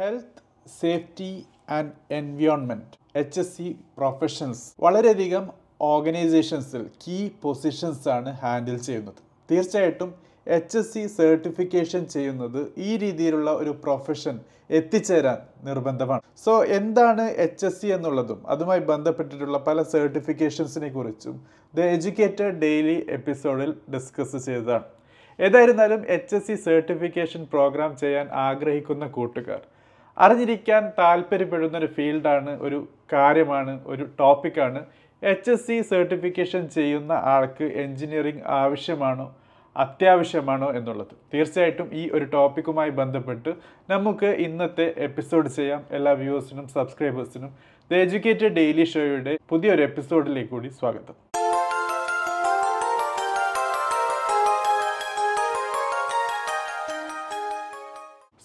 health safety and environment H S C professions വളരെയധികം ഓർഗനൈസേഷൻസിൽ key positions ആണ് handle ചെയ്യുന്നത് തീർച്ചയായിട്ടും എച്ച് എസ് സി സർട്ടിഫിക്കേഷൻ ചെയ്യുന്നത് ഈ രീതിയിലുള്ള ഒരു പ്രൊഫഷൻ എത്തിച്ചേരാൻ നിർബന്ധമാണ് സോ എന്താണ് എച്ച് എസ് സി എന്നുള്ളതും അതുമായി ബന്ധപ്പെട്ടിട്ടുള്ള പല സർട്ടിഫിക്കേഷൻസിനെ കുറിച്ചും ദ എഡ്യൂക്കേറ്റഡ് ഡെയിലി എപ്പിസോഡിൽ ഡിസ്കസ് ചെയ്തതാണ് ഏതായിരുന്നാലും H S C certification programme ചെയ്യാൻ ആഗ്രഹിക്കുന്ന കൂട്ടുകാർ അറിഞ്ഞിരിക്കാൻ താല്പര്യപ്പെടുന്ന ഒരു ഫീൽഡാണ് ഒരു കാര്യമാണ് ഒരു ടോപ്പിക്കാണ് എച്ച് എസ് സി സർട്ടിഫിക്കേഷൻ ചെയ്യുന്ന ആൾക്ക് എൻജിനീയറിംഗ് ആവശ്യമാണോ അത്യാവശ്യമാണോ എന്നുള്ളത് തീർച്ചയായിട്ടും ഈ ഒരു ടോപ്പിക്കുമായി ബന്ധപ്പെട്ട് നമുക്ക് ഇന്നത്തെ എപ്പിസോഡ് ചെയ്യാം എല്ലാ വ്യൂവേഴ്സിനും സബ്സ്ക്രൈബേഴ്സിനും ദ എഡ്യൂക്കേറ്റഡ് ഡെയിലി ഷോയുടെ പുതിയൊരു എപ്പിസോഡിലേക്ക് കൂടി സ്വാഗതം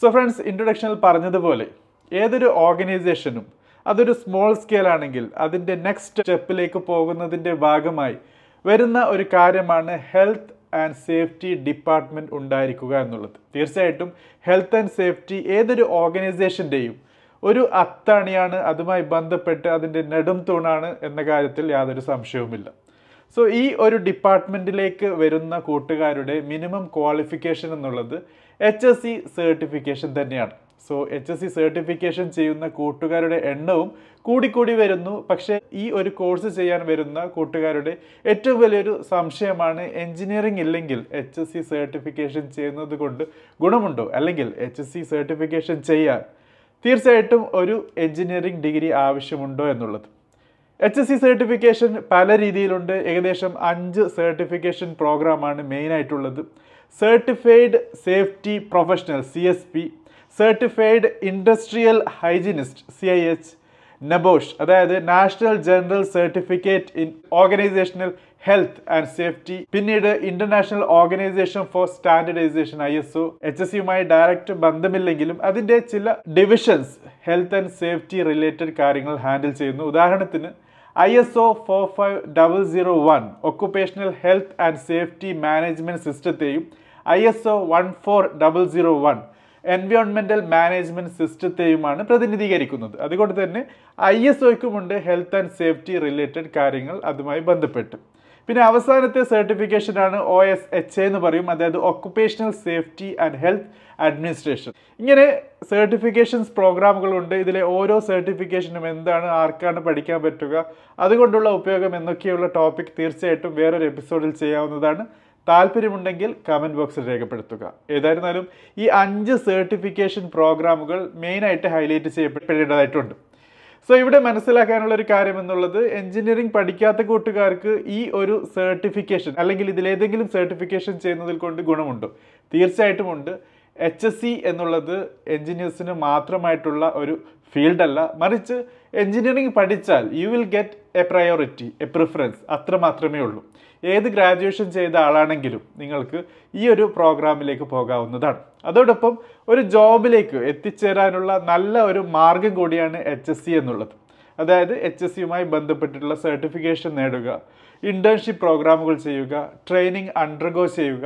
സോ ഫ്രണ്ട്സ് ഇൻട്രൊഡക്ഷനിൽ പറഞ്ഞതുപോലെ ഏതൊരു ഓർഗനൈസേഷനും അതൊരു സ്മോൾ സ്കെയിൽ ആണെങ്കിൽ അതിൻ്റെ നെക്സ്റ്റ് സ്റ്റെപ്പിലേക്ക് പോകുന്നതിൻ്റെ ഭാഗമായി വരുന്ന ഒരു കാര്യമാണ് ഹെൽത്ത് ആൻഡ് സേഫ്റ്റി ഡിപ്പാർട്ട്മെൻറ്റ് ഉണ്ടായിരിക്കുക എന്നുള്ളത് തീർച്ചയായിട്ടും ഹെൽത്ത് ആൻഡ് സേഫ്റ്റി ഏതൊരു ഓർഗനൈസേഷൻ്റെയും ഒരു അത്താണിയാണ് അതുമായി ബന്ധപ്പെട്ട് അതിൻ്റെ നെടും തൂണാണ് എന്ന കാര്യത്തിൽ യാതൊരു സംശയവുമില്ല സോ ഈ ഒരു ഡിപ്പാർട്ട്മെൻറ്റിലേക്ക് വരുന്ന കൂട്ടുകാരുടെ മിനിമം ക്വാളിഫിക്കേഷൻ എന്നുള്ളത് എച്ച് എസ് സി സർട്ടിഫിക്കേഷൻ തന്നെയാണ് so H S C certification ചെയ്യുന്ന കൂട്ടുകാരുടെ എണ്ണവും കൂടിക്കൂടി വരുന്നു പക്ഷേ ഈ ഒരു കോഴ്സ് ചെയ്യാൻ വരുന്ന കൂട്ടുകാരുടെ ഏറ്റവും വലിയൊരു സംശയമാണ് എഞ്ചിനീയറിംഗ് ഇല്ലെങ്കിൽ എച്ച് എസ് സി സർട്ടിഫിക്കേഷൻ ചെയ്യുന്നത് കൊണ്ട് ഗുണമുണ്ടോ അല്ലെങ്കിൽ എച്ച് എസ് സി സർട്ടിഫിക്കേഷൻ ചെയ്യാൻ തീർച്ചയായിട്ടും ഒരു എഞ്ചിനീയറിംഗ് ഡിഗ്രി ആവശ്യമുണ്ടോ എന്നുള്ളത് എച്ച് എസ് സി സർട്ടിഫിക്കേഷൻ പല രീതിയിലുണ്ട് ഏകദേശം അഞ്ച് സർട്ടിഫിക്കേഷൻ പ്രോഗ്രാമാണ് മെയിനായിട്ടുള്ളത് certified safety professional C S P certified industrial hygienist C I H NEBOSH അതായത് national general certificate in organisational health and safety പിന്നീട് international organisation for standardisation I S O H S യുമായി direct ബന്ധമില്ലെങ്കിലും അതിൻ്റെ ചില divisions health and safety related കാര്യങ്ങൾ handle ചെയ്യുന്നു ഉദാഹരണത്തിന് ISO 45001 Occupational Health and Safety Management System ISO 14001 Environmental Management System ആണ് പ്രതിനിധീകരിക്കുന്നത് അതുകൊണ്ട് തന്നെ ISO യ്ക്കും ഉണ്ട് Health and Safety Related കാര്യങ്ങൾ അതുമായി ബന്ധപ്പെട്ട് പിന്നെ അവസാനത്തെ ആണ് ഒ എസ് എച്ച് എന്ന് പറയും അതായത് occupational safety and health administration ഇങ്ങനെ സർട്ടിഫിക്കേഷൻസ് പ്രോഗ്രാമുകളുണ്ട് ഇതിലെ ഓരോ സർട്ടിഫിക്കേഷനും എന്താണ് ആർക്കാണ് പഠിക്കാൻ പറ്റുക അതുകൊണ്ടുള്ള ഉപയോഗം എന്നൊക്കെയുള്ള ടോപ്പിക് തീർച്ചയായിട്ടും വേറൊരു എപ്പിസോഡിൽ ചെയ്യാവുന്നതാണ് താല്പര്യമുണ്ടെങ്കിൽ കമൻറ്റ് ബോക്സിൽ രേഖപ്പെടുത്തുക ഏതായിരുന്നാലും ഈ അഞ്ച് സർട്ടിഫിക്കേഷൻ പ്രോഗ്രാമുകൾ മെയിനായിട്ട് ഹൈലൈറ്റ് ചെയ്യപ്പെടേണ്ടതായിട്ടുണ്ട് സോ ഇവിടെ മനസ്സിലാക്കാനുള്ള ഒരു കാര്യം എന്നുള്ളത് എഞ്ചിനീയറിംഗ് പഠിക്കാത്ത കൂട്ടുകാർക്ക് ഈ ഒരു സർട്ടിഫിക്കേഷൻ അല്ലെങ്കിൽ ഇതിലേതെങ്കിലും സർട്ടിഫിക്കേഷൻ ചെയ്യുന്നതിൽ കൊണ്ട് ഗുണമുണ്ടോ തീർച്ചയായിട്ടും ഉണ്ട് എച്ച് എസ് സി എന്നുള്ളത് എൻജിനീയേഴ്സിന് മാത്രമായിട്ടുള്ള ഒരു ഫീൽഡല്ല മറിച്ച് എൻജിനീയറിംഗ് പഠിച്ചാൽ you will get a priority a preference അത്ര മാത്രമേ ഉള്ളൂ ഏത് ഗ്രാജുവേഷൻ ചെയ്ത ആളാണെങ്കിലും നിങ്ങൾക്ക് ഈ ഒരു പ്രോഗ്രാമിലേക്ക് പോകാവുന്നതാണ് അതോടൊപ്പം ഒരു ജോബിലേക്ക് എത്തിച്ചേരാനുള്ള നല്ല ഒരു മാർഗം കൂടിയാണ് എച്ച് എസ് സി എന്നുള്ളത് അതായത് എച്ച് എസ് സിയുമായി ബന്ധപ്പെട്ടിട്ടുള്ള സർട്ടിഫിക്കേഷൻ നേടുക ഇൻറ്റേൺഷിപ്പ് പ്രോഗ്രാമുകൾ ചെയ്യുക ട്രെയിനിങ് അണ്ടർഗോ ചെയ്യുക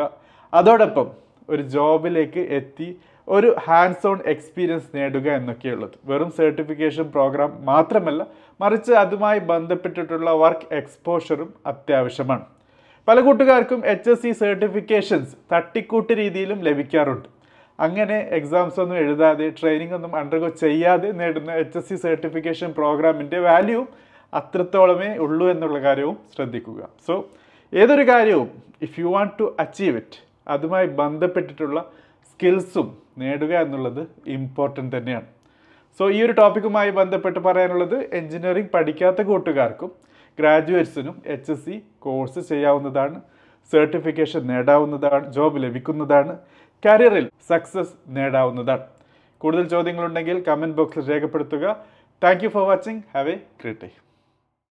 അതോടൊപ്പം ഒരു ജോബിലേക്ക് എത്തി ഒരു ഹാൻഡ്സ് ഓൺ എക്സ്പീരിയൻസ് നേടുക എന്നൊക്കെയുള്ളത് വെറും സർട്ടിഫിക്കേഷൻ പ്രോഗ്രാം മാത്രമല്ല മറിച്ച് അതുമായി ബന്ധപ്പെട്ടിട്ടുള്ള വർക്ക് എക്സ്പോഷറും അത്യാവശ്യമാണ് പല കൂട്ടുകാർക്കും എച്ച് എസ് സി സർട്ടിഫിക്കേഷൻസ് തട്ടിക്കൂട്ട് രീതിയിലും ലഭിക്കാറുണ്ട് അങ്ങനെ എക്സാംസ് ഒന്നും എഴുതാതെ ട്രെയിനിങ് ഒന്നും അണ്ടർഗോ ചെയ്യാതെ നേടുന്ന എച്ച് എസ് സി സർട്ടിഫിക്കേഷൻ പ്രോഗ്രാമിൻ്റെ വാല്യൂ അത്രത്തോളമേ ഉള്ളൂ എന്നുള്ള കാര്യവും ശ്രദ്ധിക്കുക സോ ഏതൊരു കാര്യവും if you want to achieve it അതുമായി ബന്ധപ്പെട്ടിട്ടുള്ള സ്കിൽസും നേടുക എന്നുള്ളത് ഇമ്പോർട്ടൻ്റ് തന്നെയാണ് സോ ഈ ഒരു ടോപ്പിക്കുമായി ബന്ധപ്പെട്ട് പറയാനുള്ളത് എൻജിനീയറിംഗ് പഠിക്കാത്ത കൂട്ടുകാർക്കും ഗ്രാജുവേറ്റ്സിനും എച്ച് എസ് സി കോഴ്സ് ചെയ്യാവുന്നതാണ് സർട്ടിഫിക്കേഷൻ നേടാവുന്നതാണ് ജോബ് ലഭിക്കുന്നതാണ് കരിയറിൽ സക്സസ് നേടാവുന്നതാണ് കൂടുതൽ ചോദ്യങ്ങളുണ്ടെങ്കിൽ കമൻറ്റ് ബോക്സിൽ രേഖപ്പെടുത്തുക thank for watching have a great day